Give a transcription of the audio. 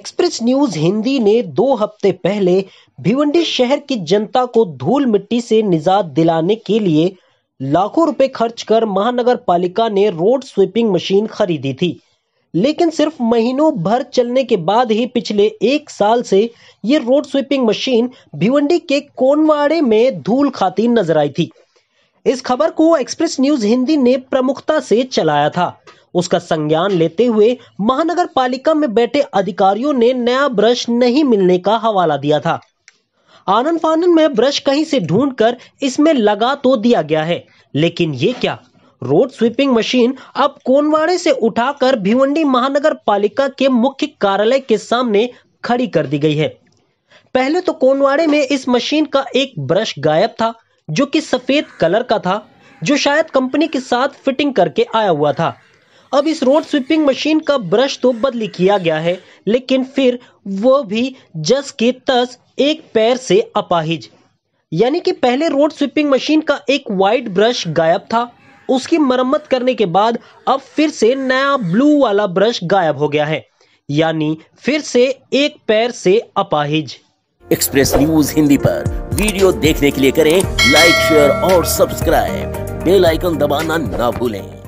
express news Hindi ने दो हफ्ते पहले भिवंडी शहर की जनता को धूल मिट्टी से निजात दिलाने के लिए लाखों रुपए खर्च कर महानगर पालिका ने रोड स्वीपिंग मशीन खरीदी थी लेकिन सिर्फ महीनों भर चलने के बाद ही पिछले एक साल से ये रोड स्वीपिंग मशीन भिवंडी के कोनवाड़े में धूल खाती नजर आई थी इस खबर को एक्सप्रेस न्यूज हिंदी ने प्रमुखता से चलाया था उसका संज्ञान लेते हुए महानगर पालिका में बैठे अधिकारियों ने नया ब्रश नहीं मिलने का हवाला दिया था आनंद फानन में ब्रश कहीं से ढूंढकर इसमें लगा तो दिया गया है लेकिन ये क्या रोड स्वीपिंग मशीन अब कोनवाड़े से उठाकर भिवंडी महानगर पालिका के मुख्य कार्यालय के सामने खड़ी कर दी गई है पहले तो कोनवाड़े में इस मशीन का एक ब्रश गायब था जो कि सफ़ेद कलर का था जो शायद कंपनी के साथ फिटिंग करके आया हुआ था अब इस रोड स्वीपिंग मशीन का ब्रश तो बदली किया गया है लेकिन फिर वो भी जस के तस एक पैर से अपाहिज यानी कि पहले रोड स्वीपिंग मशीन का एक वाइट ब्रश गायब था उसकी मरम्मत करने के बाद अब फिर से नया ब्लू वाला ब्रश गायब हो गया है यानी फिर से एक पैर से अपाहिज एक्सप्रेस न्यूज हिंदी पर वीडियो देखने के लिए करें लाइक शेयर और सब्सक्राइब बेल आइकन दबाना ना भूलें